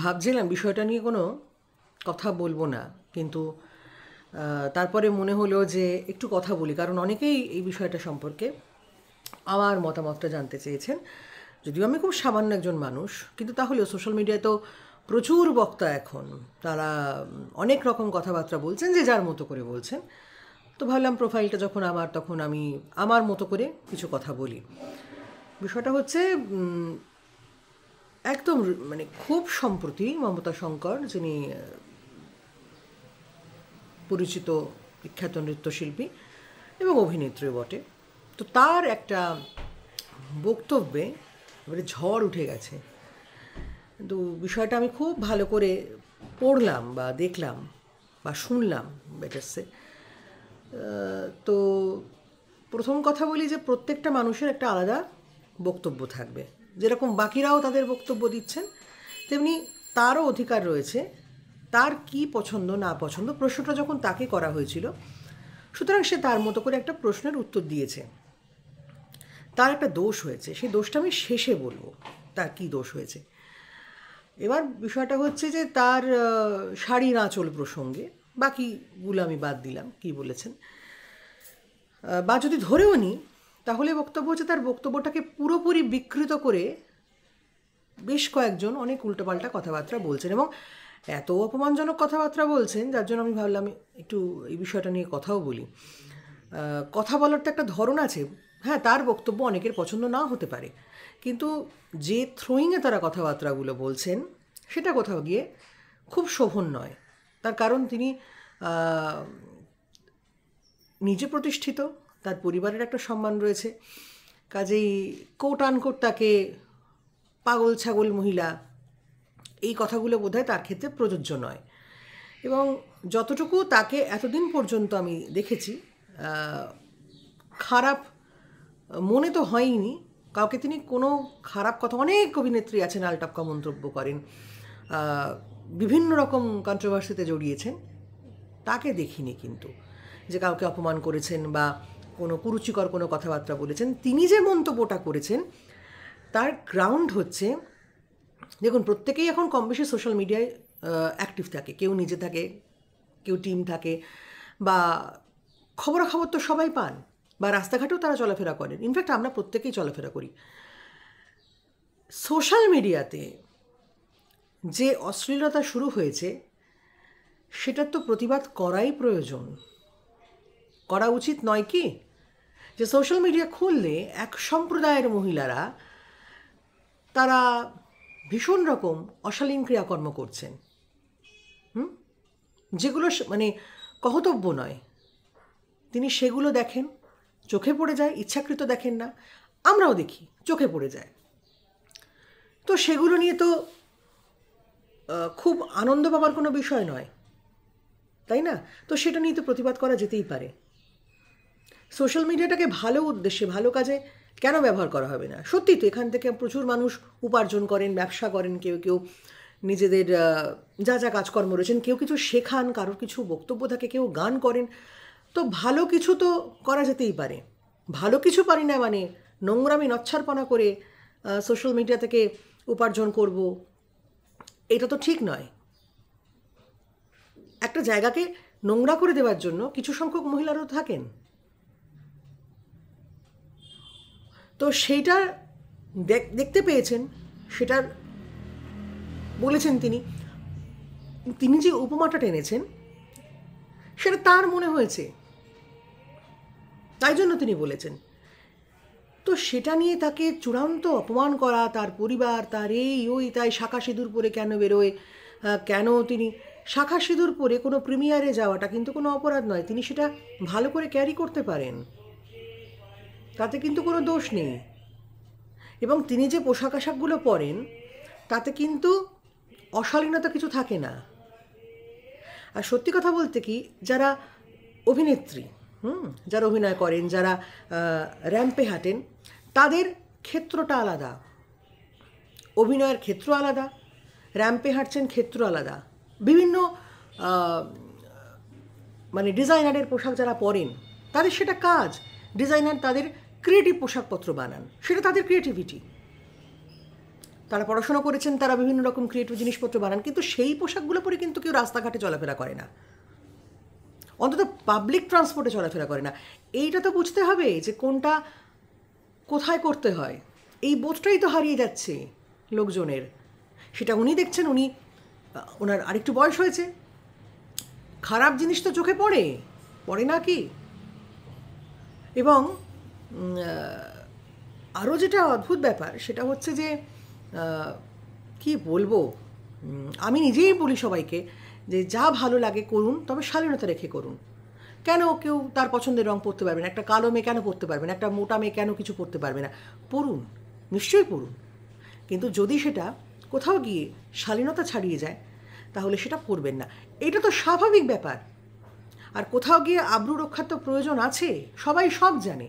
ভাবছিলাম বিষয়টা নিয়ে কোনো কথা বলবো না কিন্তু তারপরে মনে হলো যে একটু কথা বলি কারণ অনেকেই এই বিষয়টা সম্পর্কে আমার মতামতটা জানতে চেয়েছেন যদিও আমি খুব সামান্য একজন মানুষ কিন্তু তাহলেও সোশ্যাল মিডিয়ায় তো প্রচুর বক্তা এখন তারা অনেক রকম কথাবার্তা বলছেন যে যার মতো করে বলছেন তো ভাবলাম প্রোফাইলটা যখন আমার তখন আমি আমার মতো করে কিছু কথা বলি বিষয়টা হচ্ছে একদম মানে খুব সম্প্রতি মমতা শঙ্কর যিনি পরিচিত বিখ্যাত নৃত্যশিল্পী এবং অভিনেত্রী বটে তো তার একটা বক্তব্যে এবারে ঝড় উঠে গেছে কিন্তু বিষয়টা আমি খুব ভালো করে পড়লাম বা দেখলাম বা শুনলাম বেটারসে তো প্রথম কথা বলি যে প্রত্যেকটা মানুষের একটা আলাদা বক্তব্য থাকবে যেরকম বাকিরাও তাদের বক্তব্য দিচ্ছেন তেমনি তারও অধিকার রয়েছে তার কি পছন্দ না পছন্দ প্রশ্নটা যখন তাকে করা হয়েছিল সুতরাং সে তার মতো করে একটা প্রশ্নের উত্তর দিয়েছে তার একটা দোষ হয়েছে সেই দোষটা আমি শেষে বলবো তার কি দোষ হয়েছে এবার বিষয়টা হচ্ছে যে তার না চল প্রসঙ্গে বাকিগুলো আমি বাদ দিলাম কি বলেছেন বা যদি ধরেও নিই তাহলে বক্তব্য হচ্ছে তার বক্তব্যটাকে পুরোপুরি বিকৃত করে বেশ কয়েকজন অনেক উল্টোপাল্টা কথাবার্তা বলছেন এবং এত অপমানজনক কথাবার্তা বলছেন যার জন্য আমি ভাবলাম একটু এই বিষয়টা নিয়ে কথাও বলি কথা বলার তো একটা ধরন আছে হ্যাঁ তার বক্তব্য অনেকের পছন্দ না হতে পারে কিন্তু যে থ্রোয়িংয়ে তারা কথাবার্তাগুলো বলছেন সেটা কোথাও গিয়ে খুব শোভন নয় তার কারণ তিনি নিজে প্রতিষ্ঠিত তার পরিবারের একটা সম্মান রয়েছে কাজেই কোট আনকোট তাকে পাগল ছাগল মহিলা এই কথাগুলো বোধ তার ক্ষেত্রে প্রযোজ্য নয় এবং যতটুকু তাকে এতদিন পর্যন্ত আমি দেখেছি খারাপ মনে তো হয়নি কাউকে তিনি কোনো খারাপ কথা অনেক অভিনেত্রী আছেন আলটপকা মন্তব্য করেন বিভিন্ন রকম কন্ট্রোভার্সিতে জড়িয়েছেন তাকে দেখিনি কিন্তু যে কাউকে অপমান করেছেন বা কোনো কুরুচিকর কোনো কথাবার্তা বলেছেন তিনি যে মন্তব্যটা করেছেন তার গ্রাউন্ড হচ্ছে দেখুন প্রত্যেকেই এখন কম বেশি সোশ্যাল মিডিয়ায় অ্যাক্টিভ থাকে কেউ নিজে থাকে কেউ টিম থাকে বা খবরাখবর তো সবাই পান বা রাস্তাঘাটেও তারা চলাফেরা করেন ইনফ্যাক্ট আমরা প্রত্যেকেই চলাফেরা করি সোশ্যাল মিডিয়াতে যে অশ্লীলতা শুরু হয়েছে সেটার তো প্রতিবাদ করাই প্রয়োজন করা উচিত নয় কি যে সোশ্যাল মিডিয়া খুললে এক সম্প্রদায়ের মহিলারা তারা ভীষণ রকম অশালীন ক্রিয়াকর্ম করছেন হুম যেগুলো মানে কহতব্য নয় তিনি সেগুলো দেখেন চোখে পড়ে যায় ইচ্ছাকৃত দেখেন না আমরাও দেখি চোখে পড়ে যায় তো সেগুলো নিয়ে তো খুব আনন্দ পাবার কোনো বিষয় নয় তাই না তো সেটা নিয়ে তো প্রতিবাদ করা যেতেই পারে সোশ্যাল মিডিয়াটাকে ভালো উদ্দেশ্যে ভালো কাজে কেন ব্যবহার করা হবে না সত্যি তো এখান থেকে প্রচুর মানুষ উপার্জন করেন ব্যবসা করেন কেউ কেউ নিজেদের যা যা কাজকর্ম রয়েছেন কেউ কিছু শেখান কারোর কিছু বক্তব্য থাকে কেউ গান করেন তো ভালো কিছু তো করা যেতেই পারে ভালো কিছু পারি না মানে নোংরামি নচ্ছারপনা করে সোশ্যাল মিডিয়া থেকে উপার্জন করব এটা তো ঠিক নয় একটা জায়গাকে নোংরা করে দেওয়ার জন্য কিছু সংখ্যক মহিলারও থাকেন তো সেইটা দেখতে পেয়েছেন সেটার বলেছেন তিনি তিনি যে উপমাটা টেনেছেন সেটা তার মনে হয়েছে তাই জন্য তিনি বলেছেন তো সেটা নিয়ে তাকে চূড়ান্ত অপমান করা তার পরিবার তার এই ওই তাই শাখা সিঁদুর পরে কেন বেরোয় কেন তিনি শাখা সিঁদুর পরে কোনো প্রিমিয়ারে যাওয়াটা কিন্তু কোনো অপরাধ নয় তিনি সেটা ভালো করে ক্যারি করতে পারেন তাতে কিন্তু কোনো দোষ নেই এবং তিনি যে পোশাক আশাকগুলো পরেন তাতে কিন্তু অশালীনতা কিছু থাকে না আর সত্যি কথা বলতে কি যারা অভিনেত্রী হুম যারা অভিনয় করেন যারা র্যাম্পে হাঁটেন তাদের ক্ষেত্রটা আলাদা অভিনয়ের ক্ষেত্র আলাদা র্যাম্পে হাঁটছেন ক্ষেত্র আলাদা বিভিন্ন মানে ডিজাইনারের পোশাক যারা পরেন তাদের সেটা কাজ ডিজাইনার তাদের ক্রিয়েটিভ পোশাকপত্র বানান সেটা তাদের ক্রিয়েটিভিটি তারা পড়াশোনা করেছেন তারা বিভিন্ন রকম ক্রিয়েটিভ জিনিসপত্র বানান কিন্তু সেই পোশাকগুলো পরে কিন্তু কেউ রাস্তাঘাটে চলাফেরা করে না অন্তত পাবলিক ট্রান্সপোর্টে চলাফেরা করে না এইটা তো বুঝতে হবে যে কোনটা কোথায় করতে হয় এই বোধটাই তো হারিয়ে যাচ্ছে লোকজনের সেটা উনি দেখছেন উনি ওনার আরেকটু বয়স হয়েছে খারাপ জিনিস তো চোখে পড়ে পড়ে না কি এবং আরও যেটা অদ্ভুত ব্যাপার সেটা হচ্ছে যে কি বলবো আমি নিজেই বলি সবাইকে যে যা ভালো লাগে করুন তবে শালীনতা রেখে করুন কেন কেউ তার পছন্দের রং পরতে পারবে না একটা কালো মেয়ে কেন পরতে পারবে না একটা মোটা মেয়ে কেন কিছু পরতে পারবে না পড়ুন নিশ্চয়ই পড়ুন কিন্তু যদি সেটা কোথাও গিয়ে শালীনতা ছাড়িয়ে যায় তাহলে সেটা পড়বেন না এটা তো স্বাভাবিক ব্যাপার আর কোথাও গিয়ে আব্রু রক্ষার তো প্রয়োজন আছে সবাই সব জানে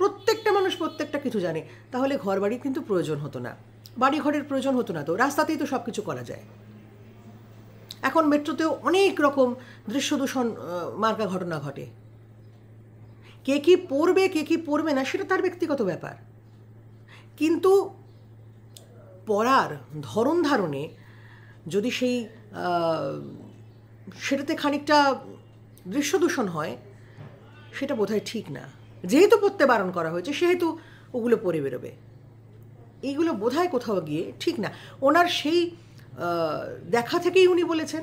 প্রত্যেকটা মানুষ প্রত্যেকটা কিছু জানে তাহলে ঘর বাড়ির কিন্তু প্রয়োজন হতো না বাড়ি ঘরের প্রয়োজন হতো না তো রাস্তাতেই তো সব কিছু করা যায় এখন মেট্রোতেও অনেক রকম দৃশ্য দূষণ মার্কা ঘটনা ঘটে কে কী পড়বে কে কী পড়বে না সেটা তার ব্যক্তিগত ব্যাপার কিন্তু পড়ার ধরন ধারণে যদি সেই সেটাতে খানিকটা দৃশ্য দূষণ হয় সেটা বোধহয় ঠিক না যেহেতু পড়তে বারণ করা হয়েছে সেহেতু ওগুলো পরে বেরোবে এইগুলো বোধহয় কোথাও গিয়ে ঠিক না ওনার সেই দেখা থেকেই উনি বলেছেন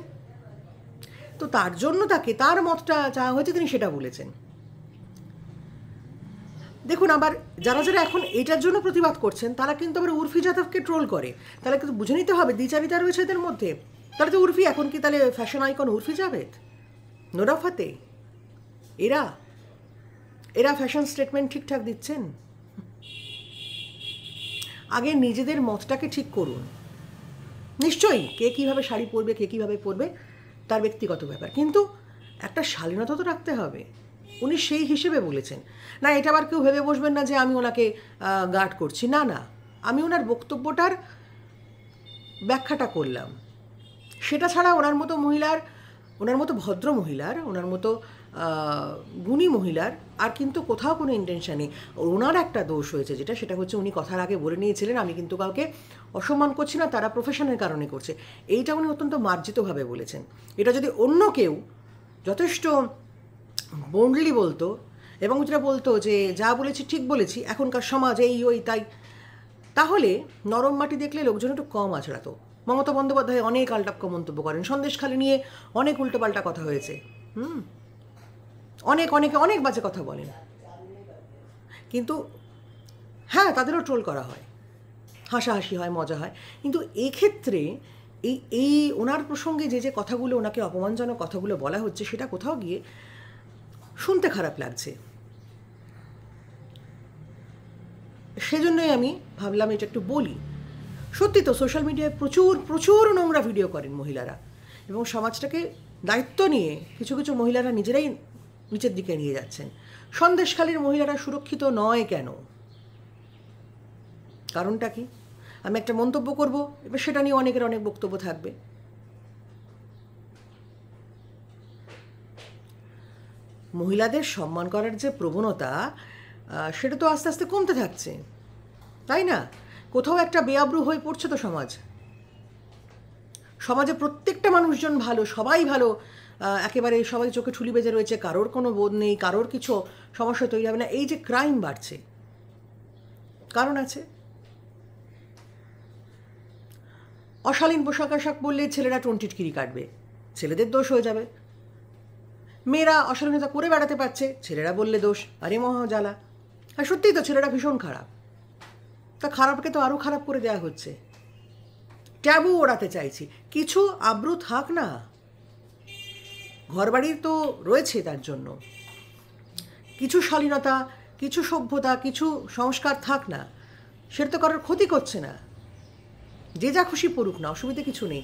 তো তার জন্য তাকে তার মতটা চাওয়া হয়েছে তিনি সেটা বলেছেন দেখুন আবার যারা যারা এখন এটার জন্য প্রতিবাদ করছেন তারা কিন্তু আবার উর্ফি যাদবকে ট্রোল করে তাহলে কিন্তু বুঝে নিতে হবে দ্বিচারিতা রয়েছে এদের মধ্যে তাহলে তো উর্ফি এখন কি তাহলে ফ্যাশন আইকন উর্ফি যাবে নোরাফাতে এরা এরা ফ্যাশন স্টেটমেন্ট ঠিকঠাক দিচ্ছেন আগে নিজেদের মতটাকে ঠিক করুন নিশ্চয়ই কে কীভাবে শাড়ি পরবে কে কীভাবে পরবে তার ব্যক্তিগত ব্যাপার কিন্তু একটা শালীনতা তো রাখতে হবে উনি সেই হিসেবে বলেছেন না এটা আবার কেউ ভেবে বসবেন না যে আমি ওনাকে গার্ড করছি না না আমি ওনার বক্তব্যটার ব্যাখ্যাটা করলাম সেটা ছাড়া ওনার মতো মহিলার ওনার মতো ভদ্র মহিলার ওনার মতো গুণী মহিলার আর কিন্তু কোথাও কোনো ইন্টেনশন নেই ওনার একটা দোষ হয়েছে যেটা সেটা হচ্ছে উনি কথার আগে বলে নিয়েছিলেন আমি কিন্তু কাউকে অসম্মান করছি না তারা প্রফেশনের কারণে করছে এইটা উনি অত্যন্ত মার্জিতভাবে বলেছেন এটা যদি অন্য কেউ যথেষ্ট বোল্ডলি বলতো এবং যেটা বলতো যে যা বলেছি ঠিক বলেছি এখনকার সমাজ এই ওই তাই তাহলে নরম মাটি দেখলে লোকজন একটু কম আছড়াতো মমতা বন্দ্যোপাধ্যায় অনেক আলটাপ্য মন্তব্য করেন সন্দেশখালি নিয়ে অনেক উল্টোপাল্টা কথা হয়েছে হুম অনেক অনেকে অনেক বাজে কথা বলেন কিন্তু হ্যাঁ তাদেরও ট্রোল করা হয় হাসাহাসি হয় মজা হয় কিন্তু এক্ষেত্রে এই এই ওনার প্রসঙ্গে যে যে কথাগুলো ওনাকে অপমানজনক কথাগুলো বলা হচ্ছে সেটা কোথাও গিয়ে শুনতে খারাপ লাগছে সেজন্যই আমি ভাবলাম এটা একটু বলি সত্যি তো সোশ্যাল মিডিয়ায় প্রচুর প্রচুর নোংরা ভিডিও করেন মহিলারা এবং সমাজটাকে দায়িত্ব নিয়ে কিছু কিছু মহিলারা নিজেরাই নিচের দিকে নিয়ে যাচ্ছেন সন্দেশখালীর মহিলারা সুরক্ষিত নয় কেন কারণটা কি আমি একটা মন্তব্য করব এবার সেটা নিয়ে অনেকের অনেক বক্তব্য থাকবে মহিলাদের সম্মান করার যে প্রবণতা সেটা তো আস্তে আস্তে কমতে থাকছে তাই না কোথাও একটা বেআব্রু হয়ে পড়ছে তো সমাজ সমাজে প্রত্যেকটা মানুষজন ভালো সবাই ভালো একেবারে সবাই চোখে ঠুলি বেজে রয়েছে কারোর কোনো বোধ নেই কারোর কিছু সমস্যা তৈরি হবে না এই যে ক্রাইম বাড়ছে কারণ আছে অশালীন পোশাক আশাক পরলে ছেলেরা টিটকিরি কাটবে ছেলেদের দোষ হয়ে যাবে মেয়েরা অশালীনতা করে বেড়াতে পারছে ছেলেরা বললে দোষ আরে মহাজালা আর সত্যিই তো ছেলেরা ভীষণ খারাপ তা খারাপকে তো আরও খারাপ করে দেওয়া হচ্ছে ট্যাবু ওড়াতে চাইছি কিছু আব্রু থাক না ঘরবাড়ির তো রয়েছে তার জন্য কিছু শালীনতা কিছু সভ্যতা কিছু সংস্কার থাক না সে তো কারোর ক্ষতি করছে না যে যা খুশি পড়ুক না অসুবিধা কিছু নেই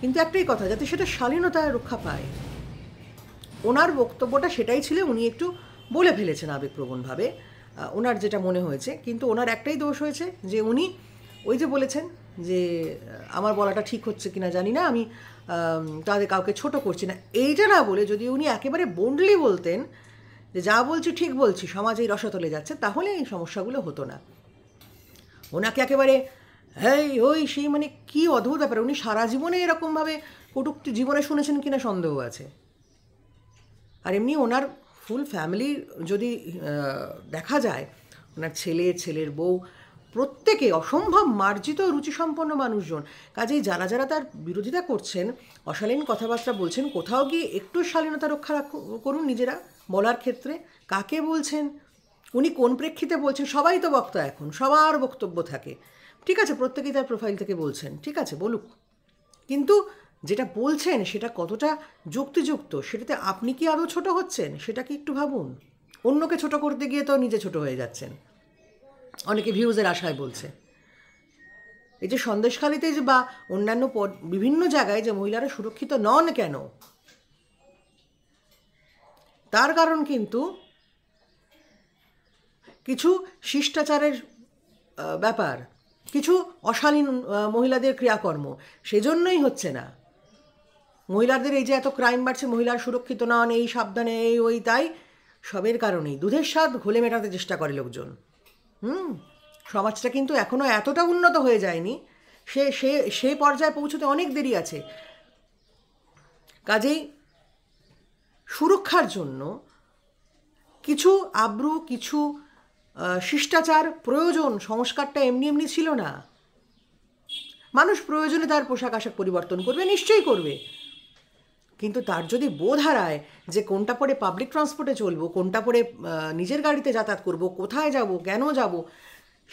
কিন্তু একটাই কথা যাতে সেটা শালীনতা রক্ষা পায় ওনার বক্তব্যটা সেটাই ছিল উনি একটু বলে ফেলেছেন আবেগপ্রবণভাবে ওনার যেটা মনে হয়েছে কিন্তু ওনার একটাই দোষ হয়েছে যে উনি ওই যে বলেছেন যে আমার বলাটা ঠিক হচ্ছে কিনা জানি না আমি তাদের কাউকে ছোট করছি না এইটা না বলে যদি উনি একেবারে বোন্ডলি বলতেন যে যা বলছি ঠিক বলছি সমাজ এই রসতলে যাচ্ছে তাহলে এই সমস্যাগুলো হতো না ওনাকে একেবারে এই ওই সেই মানে কি অদ্ভুত ব্যাপার উনি সারা জীবনে এরকমভাবে কটুক্তি জীবনে শুনেছেন কিনা সন্দেহ আছে আর এমনি ওনার ফুল ফ্যামিলি যদি দেখা যায় ওনার ছেলে ছেলের বউ প্রত্যেকে অসম্ভব মার্জিত রুচিসম্পন্ন মানুষজন কাজেই যারা যারা তার বিরোধিতা করছেন অশালীন কথাবার্তা বলছেন কোথাও গিয়ে একটু শালীনতা রক্ষা করুন নিজেরা বলার ক্ষেত্রে কাকে বলছেন উনি কোন প্রেক্ষিতে বলছেন সবাই তো বক্তা এখন সবার বক্তব্য থাকে ঠিক আছে প্রত্যেকেই তার প্রোফাইল থেকে বলছেন ঠিক আছে বলুক কিন্তু যেটা বলছেন সেটা কতটা যুক্তিযুক্ত সেটাতে আপনি কি আরও ছোট হচ্ছেন সেটা কি একটু ভাবুন অন্যকে ছোট করতে গিয়ে তো নিজে ছোট হয়ে যাচ্ছেন অনেকে ভিউজের আশায় বলছে এই যে সন্দেশখালিতে যে বা অন্যান্য বিভিন্ন জায়গায় যে মহিলারা সুরক্ষিত নন কেন তার কারণ কিন্তু কিছু শিষ্টাচারের ব্যাপার কিছু অশালীন মহিলাদের ক্রিয়াকর্ম সেজন্যই হচ্ছে না মহিলাদের এই যে এত ক্রাইম বাড়ছে মহিলার সুরক্ষিত নন এই সাবধানে এই ওই তাই সবের কারণেই দুধের স্বাদ ঘোলে মেটাতে চেষ্টা করে লোকজন হুম সমাজটা কিন্তু এখনও এতটা উন্নত হয়ে যায়নি সে সে সে পর্যায়ে পৌঁছতে অনেক দেরি আছে কাজেই সুরক্ষার জন্য কিছু আব্রু কিছু শিষ্টাচার প্রয়োজন সংস্কারটা এমনি এমনি ছিল না মানুষ প্রয়োজনে তার পোশাক আশাক পরিবর্তন করবে নিশ্চয়ই করবে কিন্তু তার যদি বোধ হারায় যে কোনটা পরে পাবলিক ট্রান্সপোর্টে চলবো কোনটা পরে নিজের গাড়িতে যাতায়াত করব কোথায় যাব কেন যাব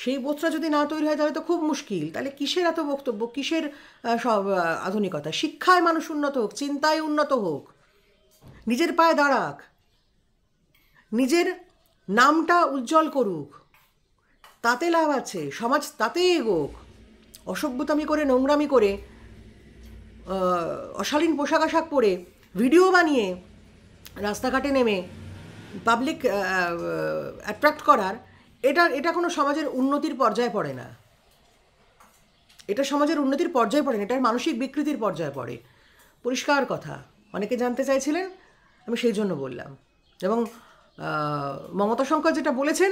সেই বোধটা যদি না তৈরি হয় তাহলে তো খুব মুশকিল তাহলে কিসের এত বক্তব্য কিসের সব আধুনিকতা শিক্ষায় মানুষ উন্নত হোক চিন্তায় উন্নত হোক নিজের পায়ে দাঁড়াক নিজের নামটা উজ্জ্বল করুক তাতে লাভ আছে সমাজ তাতে এগোক অসভ্যতামি করে নোংরামি করে অশালীন পোশাক আশাক পরে ভিডিও বানিয়ে রাস্তাঘাটে নেমে পাবলিক অ্যাট্রাক্ট করার এটা এটা কোনো সমাজের উন্নতির পর্যায়ে পড়ে না এটা সমাজের উন্নতির পর্যায়ে পড়ে না এটা মানসিক বিকৃতির পর্যায়ে পড়ে পরিষ্কার কথা অনেকে জানতে চাইছিলেন আমি সেই জন্য বললাম এবং মমতা শঙ্কর যেটা বলেছেন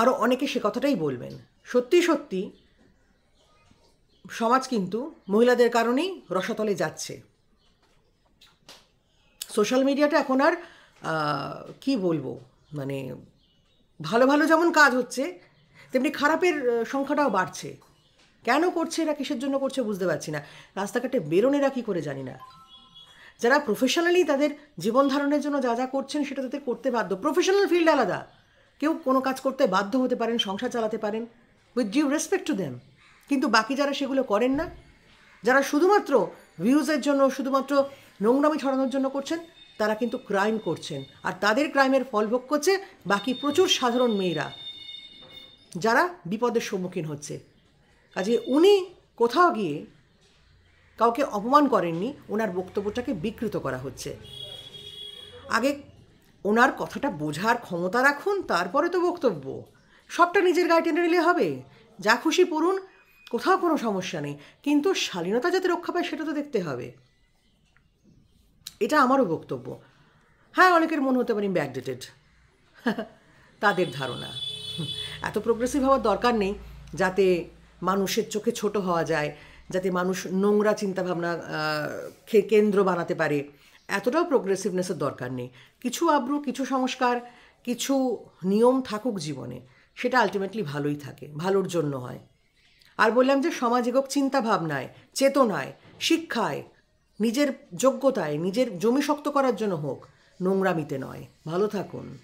আরও অনেকে সে কথাটাই বলবেন সত্যি সত্যি সমাজ কিন্তু মহিলাদের কারণেই রসাতলে যাচ্ছে সোশ্যাল মিডিয়াটা এখন আর কি বলবো মানে ভালো ভালো যেমন কাজ হচ্ছে তেমনি খারাপের সংখ্যাটাও বাড়ছে কেন করছে এরা কিসের জন্য করছে বুঝতে পারছি না রাস্তাঘাটে বেরোনেরা কী করে জানি না যারা প্রফেশনালি তাদের জীবন ধারণের জন্য যা যা করছেন সেটা তাদের করতে বাধ্য প্রফেশনাল ফিল্ড আলাদা কেউ কোনো কাজ করতে বাধ্য হতে পারেন সংসার চালাতে পারেন with due respect to them কিন্তু বাকি যারা সেগুলো করেন না যারা শুধুমাত্র ভিউজের জন্য শুধুমাত্র নোংরামি ছড়ানোর জন্য করছেন তারা কিন্তু ক্রাইম করছেন আর তাদের ক্রাইমের ফল ভোগ করছে বাকি প্রচুর সাধারণ মেয়েরা যারা বিপদের সম্মুখীন হচ্ছে কাজে উনি কোথাও গিয়ে কাউকে অপমান করেননি ওনার বক্তব্যটাকে বিকৃত করা হচ্ছে আগে ওনার কথাটা বোঝার ক্ষমতা রাখুন তারপরে তো বক্তব্য সবটা নিজের গায়ে টেনে নিলে হবে যা খুশি পড়ুন কোথাও কোনো সমস্যা নেই কিন্তু শালীনতা যাতে রক্ষা পায় সেটা তো দেখতে হবে এটা আমারও বক্তব্য হ্যাঁ অনেকের মনে হতে পারি ব্যাকডেটেড তাদের ধারণা এত প্রোগ্রেসিভ হওয়ার দরকার নেই যাতে মানুষের চোখে ছোট হওয়া যায় যাতে মানুষ নোংরা চিন্তাভাবনা কেন্দ্র বানাতে পারে এতটাও প্রোগ্রেসিভনেসের দরকার নেই কিছু আব্রু কিছু সংস্কার কিছু নিয়ম থাকুক জীবনে সেটা আলটিমেটলি ভালোই থাকে ভালোর জন্য হয় আর বললাম যে চিন্তা চিন্তাভাবনায় চেতনায় শিক্ষায় নিজের যোগ্যতায় নিজের জমি শক্ত করার জন্য হোক নোংরামিতে নয় ভালো থাকুন